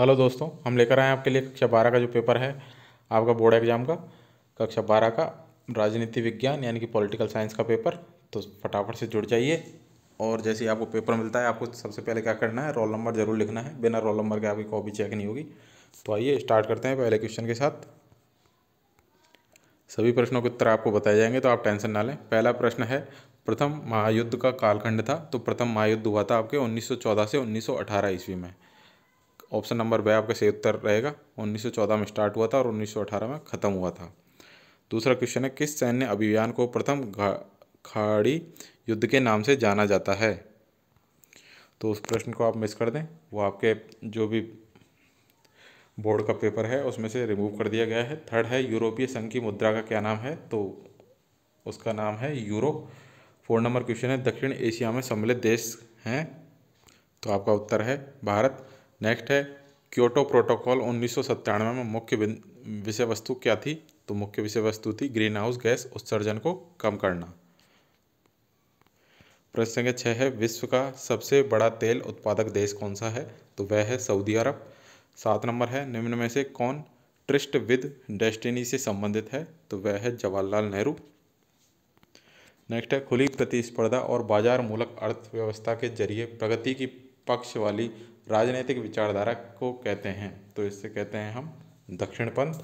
hello दोस्तों हम लेकर आए हैं आपके लिए कक्षा बारह का जो पेपर है आपका बोर्ड एग्जाम का कक्षा बारह का राजनीति विज्ञान यानी कि पॉलिटिकल साइंस का पेपर तो फटाफट से जुड़ जाइए और जैसे आपको पेपर मिलता है आपको सबसे पहले क्या करना है रोल नंबर जरूर लिखना है बिना रोल नंबर के आपकी कॉपी चेक नहीं होगी तो आइए स्टार्ट करते हैं पहले क्वेश्चन के साथ सभी प्रश्नों के उत्तर आपको बताए जाएंगे तो आप टेंशन ना लें पहला प्रश्न है प्रथम महायुद्ध का कालखंड था तो प्रथम महायुद्ध हुआ था आपके 1914 से 1918 ईस्वी में ऑप्शन नंबर वे आपका सही उत्तर रहेगा 1914 में स्टार्ट हुआ था और 1918 में ख़त्म हुआ था दूसरा क्वेश्चन है किस सैन्य अभियान को प्रथम खाड़ी युद्ध के नाम से जाना जाता है तो उस प्रश्न को आप मिस कर दें वो आपके जो भी बोर्ड का पेपर है उसमें से रिमूव कर दिया गया है थर्ड है यूरोपीय संघ की मुद्रा का क्या नाम है तो उसका नाम है यूरो फोर नंबर क्वेश्चन है दक्षिण एशिया में सम्मिलित देश हैं तो आपका उत्तर है भारत नेक्स्ट है क्योटो प्रोटोकॉल उन्नीस में मुख्य विषय वस्तु क्या थी तो मुख्य विषय वस्तु थी ग्रीन हाउस गैस उत्सर्जन को कम करना प्रश्न संख्या छः है विश्व का सबसे बड़ा तेल उत्पादक देश कौन सा है तो वह है सऊदी अरब सात नंबर है निम्न में से कौन ट्रिस्ट विद डेस्टिनी से संबंधित है तो वह है जवाहरलाल नेहरू नेक्स्ट है खुली प्रतिस्पर्धा और बाजार मूलक अर्थव्यवस्था के जरिए प्रगति की पक्ष वाली राजनीतिक विचारधारा को कहते हैं तो इससे कहते हैं हम दक्षिण पंथ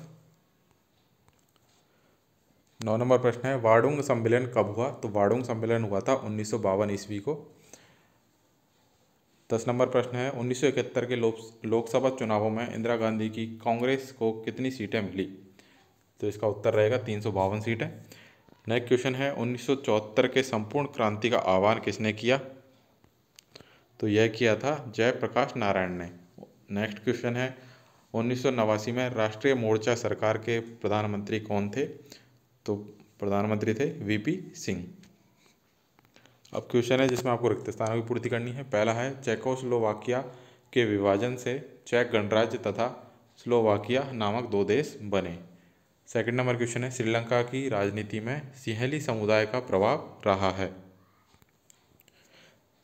नौ नंबर प्रश्न है वाडुंग सम्मेलन कब हुआ तो वाडुंग सम्मेलन हुआ था उन्नीस ईस्वी को दस नंबर प्रश्न है इकहत्तर के लोक लोकसभा चुनावों में इंदिरा गांधी की कांग्रेस को कितनी सीटें मिली तो इसका उत्तर रहेगा तीन सौ बावन सीटें नेक्स्ट क्वेश्चन है चौहत्तर के संपूर्ण क्रांति का आह्वान किसने किया तो यह किया था जयप्रकाश नारायण ने नेक्स्ट क्वेश्चन है उन्नीस में राष्ट्रीय मोर्चा सरकार के प्रधानमंत्री कौन थे तो प्रधानमंत्री थे वीपी सिंह अब क्वेश्चन है जिसमें आपको रिक्त स्थानों की पूर्ति करनी है पहला है चेकोस्लोवाकिया के विभाजन से चेक गणराज्य तथा स्लोवाकिया नामक दो देश बने सेकंड नंबर क्वेश्चन है श्रीलंका की राजनीति में सिंहली समुदाय का प्रभाव रहा है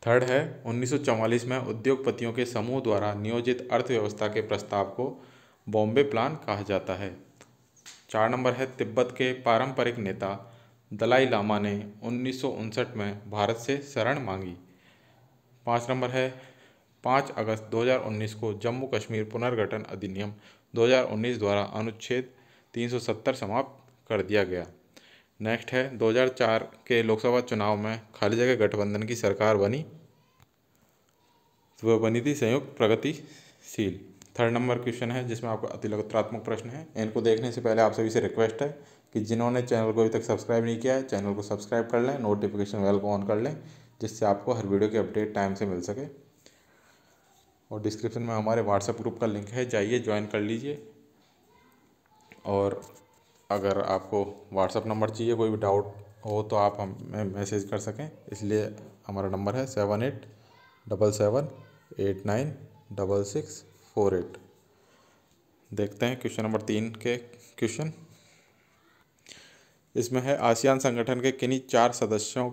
थर्ड है 1944 में उद्योगपतियों के समूह द्वारा नियोजित अर्थव्यवस्था के प्रस्ताव को बॉम्बे प्लान कहा जाता है चार नंबर है तिब्बत के पारंपरिक नेता दलाई लामा ने उन्नीस में भारत से शरण मांगी पाँच नंबर है पाँच अगस्त 2019 को जम्मू कश्मीर पुनर्गठन अधिनियम 2019 द्वारा अनुच्छेद 370 समाप्त कर दिया गया नेक्स्ट है 2004 के लोकसभा चुनाव में खाली जगह गठबंधन की सरकार बनी तो वह बनी थी संयुक्त प्रगतिशील थर्ड नंबर क्वेश्चन है जिसमें आपका अतिलगोत्रात्मक प्रश्न है इनको देखने से पहले आप सभी से रिक्वेस्ट है कि जिन्होंने चैनल को अभी तक सब्सक्राइब नहीं किया है चैनल को सब्सक्राइब कर लें नोटिफिकेशन बेल को ऑन कर लें जिससे आपको हर वीडियो की अपडेट टाइम से मिल सके और डिस्क्रिप्शन में हमारे व्हाट्सएप ग्रुप का लिंक है जाइए ज्वाइन कर लीजिए और अगर आपको व्हाट्सअप नंबर चाहिए कोई भी डाउट हो तो आप हमें मैसेज कर सकें इसलिए हमारा नंबर है seven eight double seven eight nine double six four eight देखते हैं क्वेश्चन नंबर तीन के क्वेश्चन इसमें है आसियान संगठन के किन्हीं चार सदस्यों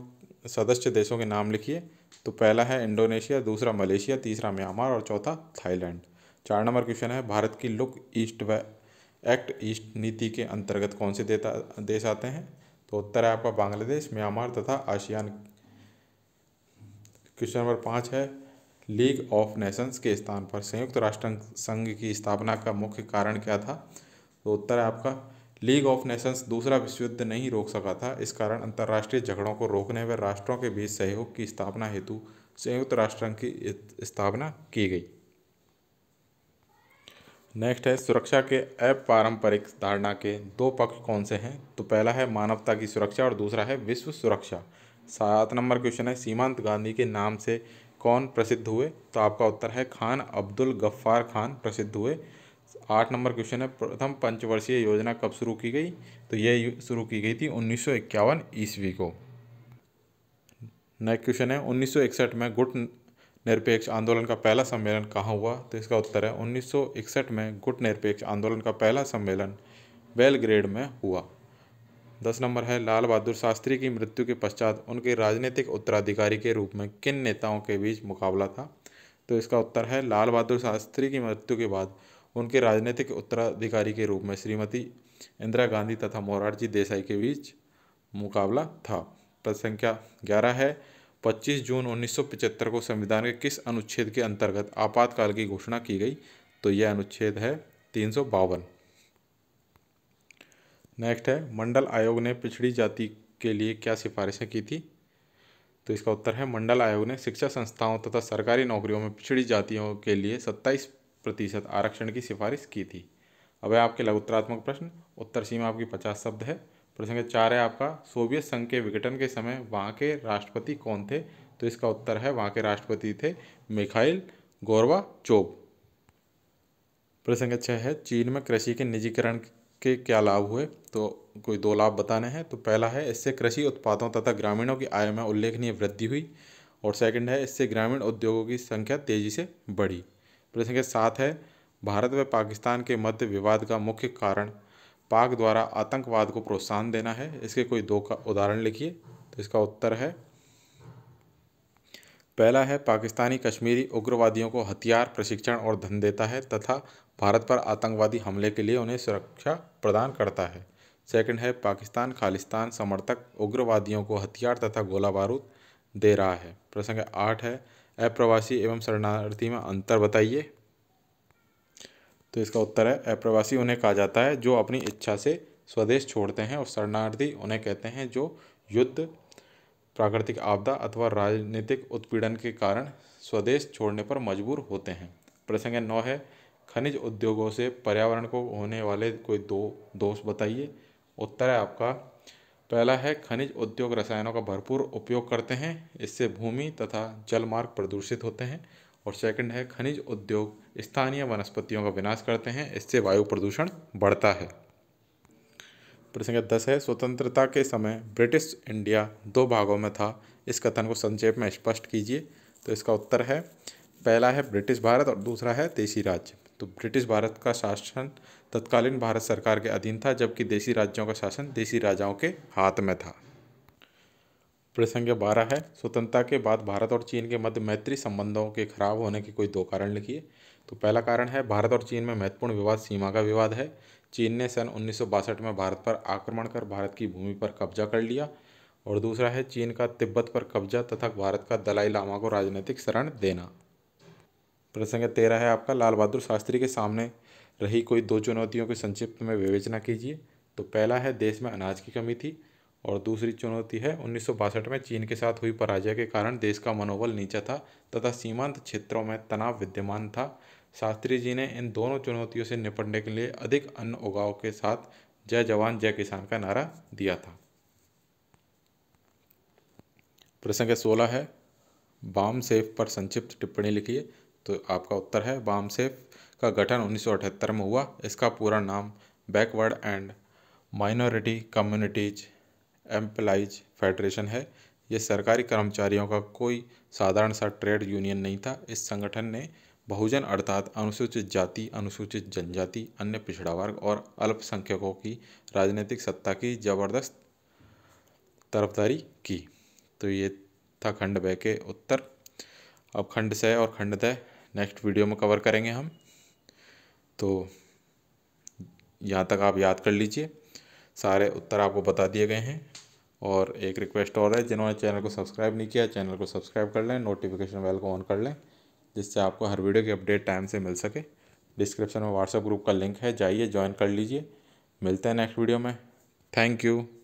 सदस्य देशों के नाम लिखिए तो पहला है इंडोनेशिया दूसरा मलेशिया तीसरा म्यांमार और चौथा थाईलैंड चार नंबर क्वेश्चन है भारत की लुक ईस्ट व एक्ट ईस्ट नीति के अंतर्गत कौन से देता देश आते हैं तो उत्तर है आपका बांग्लादेश म्यांमार तथा आशियान क्वेश्चन नंबर पाँच है लीग ऑफ नेशंस के स्थान पर संयुक्त राष्ट्र संघ की स्थापना का मुख्य कारण क्या था तो उत्तर है आपका लीग ऑफ नेशंस दूसरा विश्व युद्ध नहीं रोक सका था इस कारण अंतर्राष्ट्रीय झगड़ों को रोकने व राष्ट्रों के बीच सहयोग की स्थापना हेतु संयुक्त राष्ट्र संघ की स्थापना की गई नेक्स्ट है सुरक्षा के अपारंपरिक धारणा के दो पक्ष कौन से हैं तो पहला है मानवता की सुरक्षा और दूसरा है विश्व सुरक्षा सात नंबर क्वेश्चन है सीमांत गांधी के नाम से कौन प्रसिद्ध हुए तो आपका उत्तर है खान अब्दुल गफ्फार खान प्रसिद्ध हुए आठ नंबर क्वेश्चन है प्रथम पंचवर्षीय योजना कब शुरू की गई तो यह शुरू की गई थी उन्नीस ईस्वी को नेक्स्ट क्वेश्चन है उन्नीस में गुट निरपेक्ष आंदोलन का पहला सम्मेलन कहाँ हुआ तो इसका उत्तर है 1961 में गुट निरपेक्ष आंदोलन का पहला सम्मेलन बेलग्रेड में हुआ दस नंबर है लाल बहादुर शास्त्री की मृत्यु के पश्चात उनके राजनीतिक उत्तराधिकारी के रूप में किन नेताओं के बीच मुकाबला था तो इसका उत्तर है लाल बहादुर शास्त्री की मृत्यु के बाद उनके राजनीतिक उत्तराधिकारी के रूप में श्रीमती इंदिरा गांधी तथा मोरारजी देसाई के बीच मुकाबला था पद संख्या ग्यारह है 25 जून 1975 को संविधान के किस अनुच्छेद के अंतर्गत आपातकाल की घोषणा की गई तो यह अनुच्छेद है तीन नेक्स्ट है मंडल आयोग ने पिछड़ी जाति के लिए क्या सिफारिशें की थी तो इसका उत्तर है मंडल आयोग ने शिक्षा संस्थाओं तथा सरकारी नौकरियों में पिछड़ी जातियों के लिए 27 प्रतिशत आरक्षण की सिफारिश की थी अब है आपके लघुत्तरात्मक प्रश्न उत्तर सीमा आपकी पचास शब्द है प्रश्न संख्या चार है आपका सोवियत संघ के विघटन के समय वहाँ के राष्ट्रपति कौन थे तो इसका उत्तर है वहाँ के राष्ट्रपति थे मिखाइल गोरवा चोब प्रश्न संख्या छः है चीन में कृषि के निजीकरण के क्या लाभ हुए तो कोई दो लाभ बताने हैं तो पहला है इससे कृषि उत्पादों तथा ग्रामीणों की आय में उल्लेखनीय वृद्धि हुई और सेकंड है इससे ग्रामीण उद्योगों की संख्या तेजी से बढ़ी प्रश्न संख्या सात है भारत व पाकिस्तान के मध्य विवाद का मुख्य कारण पाक द्वारा आतंकवाद को प्रोत्साहन देना है इसके कोई दो का उदाहरण लिखिए तो इसका उत्तर है पहला है पाकिस्तानी कश्मीरी उग्रवादियों को हथियार प्रशिक्षण और धन देता है तथा भारत पर आतंकवादी हमले के लिए उन्हें सुरक्षा प्रदान करता है सेकंड है पाकिस्तान खालिस्तान समर्थक उग्रवादियों को हथियार तथा गोला बारूद दे रहा है प्रसंग आठ है अप्रवासी एवं शरणार्थी में अंतर बताइए तो इसका उत्तर है अप्रवासी उन्हें कहा जाता है जो अपनी इच्छा से स्वदेश छोड़ते हैं और शरणार्थी उन्हें कहते हैं जो युद्ध प्राकृतिक आपदा अथवा राजनीतिक उत्पीड़न के कारण स्वदेश छोड़ने पर मजबूर होते हैं प्रसंग नौ है खनिज उद्योगों से पर्यावरण को होने वाले कोई दो दोष बताइए उत्तर है आपका पहला है खनिज उद्योग रसायनों का भरपूर उपयोग करते हैं इससे भूमि तथा जलमार्ग प्रदूषित होते हैं और सेकंड है खनिज उद्योग स्थानीय वनस्पतियों का विनाश करते हैं इससे वायु प्रदूषण बढ़ता है प्रश्न संख्या दस है स्वतंत्रता के समय ब्रिटिश इंडिया दो भागों में था इस कथन को संक्षेप में स्पष्ट कीजिए तो इसका उत्तर है पहला है ब्रिटिश भारत और दूसरा है देशी राज्य तो ब्रिटिश भारत का शासन तत्कालीन भारत सरकार के अधीन था जबकि देशी राज्यों का शासन देशी राजाओं के हाथ में था प्रश्न संख्या बारह है स्वतंत्रता के बाद भारत और चीन के मध्य मैत्री संबंधों के खराब होने के कोई दो कारण लिखिए तो पहला कारण है भारत और चीन में महत्वपूर्ण विवाद सीमा का विवाद है चीन ने सन उन्नीस में भारत पर आक्रमण कर भारत की भूमि पर कब्जा कर लिया और दूसरा है चीन का तिब्बत पर कब्जा तथा भारत का दलाई लामा को राजनीतिक शरण देना प्रसंग तेरह है आपका लाल बहादुर शास्त्री के सामने रही कोई दो चुनौतियों की संक्षिप्त में विवेचना कीजिए तो पहला है देश में अनाज की कमी थी और दूसरी चुनौती है उन्नीस में चीन के साथ हुई पराजय के कारण देश का मनोबल नीचा था तथा सीमांत क्षेत्रों में तनाव विद्यमान था शास्त्री जी ने इन दोनों चुनौतियों से निपटने के लिए अधिक अन्न उगाव के साथ जय जवान जय किसान का नारा दिया था प्रश्न सोलह है बाम सेफ पर संक्षिप्त टिप्पणी लिखिए तो आपका उत्तर है बाम सेफ का गठन उन्नीस में हुआ इसका पूरा नाम backward and minority communities employees federation है ये सरकारी कर्मचारियों का कोई साधारण सा ट्रेड यूनियन नहीं था इस संगठन ने बहुजन अर्थात अनुसूचित जाति अनुसूचित जनजाति अन्य पिछड़ा वर्ग और अल्पसंख्यकों की राजनीतिक सत्ता की जबरदस्त तरफदारी की तो ये था खंड बह के उत्तर अब खंड सह और खंड दह नेक्स्ट वीडियो में कवर करेंगे हम तो यहाँ तक आप याद कर लीजिए सारे उत्तर आपको बता दिए गए हैं और एक रिक्वेस्ट और है जिन्होंने चैनल को सब्सक्राइब नहीं किया चैनल को सब्सक्राइब कर लें नोटिफिकेशन बेल को ऑन कर लें जिससे आपको हर वीडियो की अपडेट टाइम से मिल सके डिस्क्रिप्शन में व्हाट्सएप ग्रुप का लिंक है जाइए ज्वाइन कर लीजिए मिलते हैं नेक्स्ट वीडियो में थैंक यू